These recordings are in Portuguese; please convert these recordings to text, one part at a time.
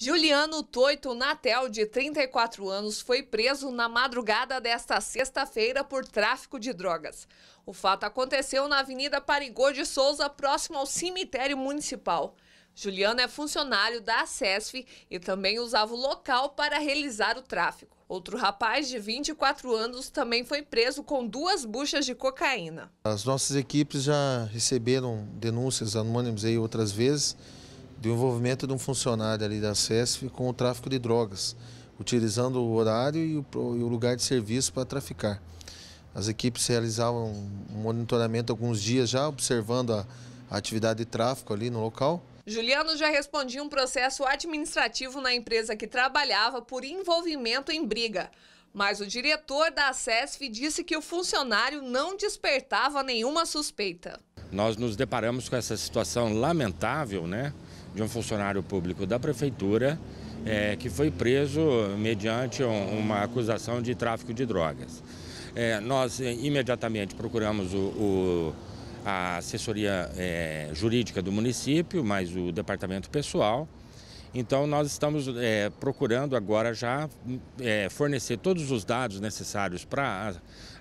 Juliano Toito Natel, de 34 anos, foi preso na madrugada desta sexta-feira por tráfico de drogas. O fato aconteceu na Avenida Parigô de Souza, próximo ao cemitério municipal. Juliano é funcionário da SESF e também usava o local para realizar o tráfico. Outro rapaz de 24 anos também foi preso com duas buchas de cocaína. As nossas equipes já receberam denúncias anônimas aí outras vezes do envolvimento de um funcionário ali da SESF com o tráfico de drogas, utilizando o horário e o, e o lugar de serviço para traficar. As equipes realizavam um monitoramento alguns dias já, observando a, a atividade de tráfico ali no local. Juliano já respondia um processo administrativo na empresa que trabalhava por envolvimento em briga. Mas o diretor da SESF disse que o funcionário não despertava nenhuma suspeita. Nós nos deparamos com essa situação lamentável, né? de um funcionário público da prefeitura é, que foi preso mediante um, uma acusação de tráfico de drogas. É, nós é, imediatamente procuramos o, o a assessoria é, jurídica do município, mais o departamento pessoal. Então, nós estamos é, procurando agora já é, fornecer todos os dados necessários para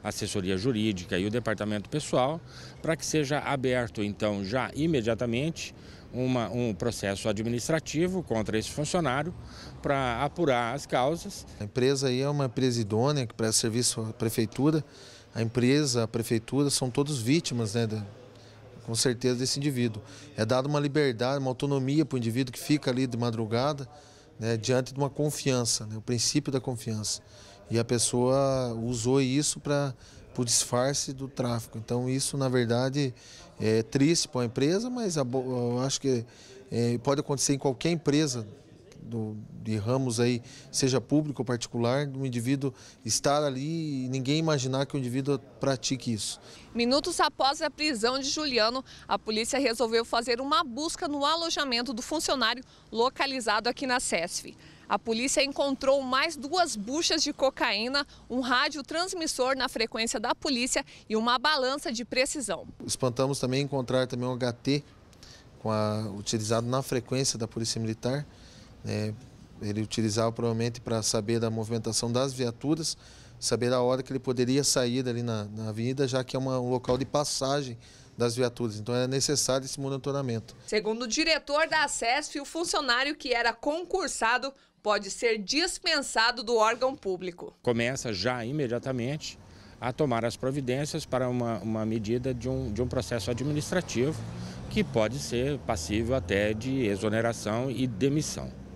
a assessoria jurídica e o departamento pessoal, para que seja aberto, então, já imediatamente uma, um processo administrativo contra esse funcionário para apurar as causas. A empresa aí é uma empresa idônea que presta serviço à prefeitura. A empresa, a prefeitura são todos vítimas né, da com certeza, desse indivíduo. É dada uma liberdade, uma autonomia para o indivíduo que fica ali de madrugada, né, diante de uma confiança, né, o princípio da confiança. E a pessoa usou isso para o disfarce do tráfico. Então, isso, na verdade, é triste para a empresa, mas a, eu acho que é, pode acontecer em qualquer empresa do, de ramos aí, seja público ou particular, um indivíduo estar ali e ninguém imaginar que o indivíduo pratique isso. Minutos após a prisão de Juliano, a polícia resolveu fazer uma busca no alojamento do funcionário localizado aqui na SESF. A polícia encontrou mais duas buchas de cocaína, um rádio transmissor na frequência da polícia e uma balança de precisão. Espantamos também encontrar também um HT a, utilizado na frequência da Polícia Militar, né? Ele utilizava provavelmente para saber da movimentação das viaturas, saber a hora que ele poderia sair ali na, na avenida, já que é uma, um local de passagem das viaturas. Então era necessário esse monitoramento. Segundo o diretor da ACESF, o funcionário que era concursado pode ser dispensado do órgão público. Começa já imediatamente a tomar as providências para uma, uma medida de um, de um processo administrativo que pode ser passível até de exoneração e demissão.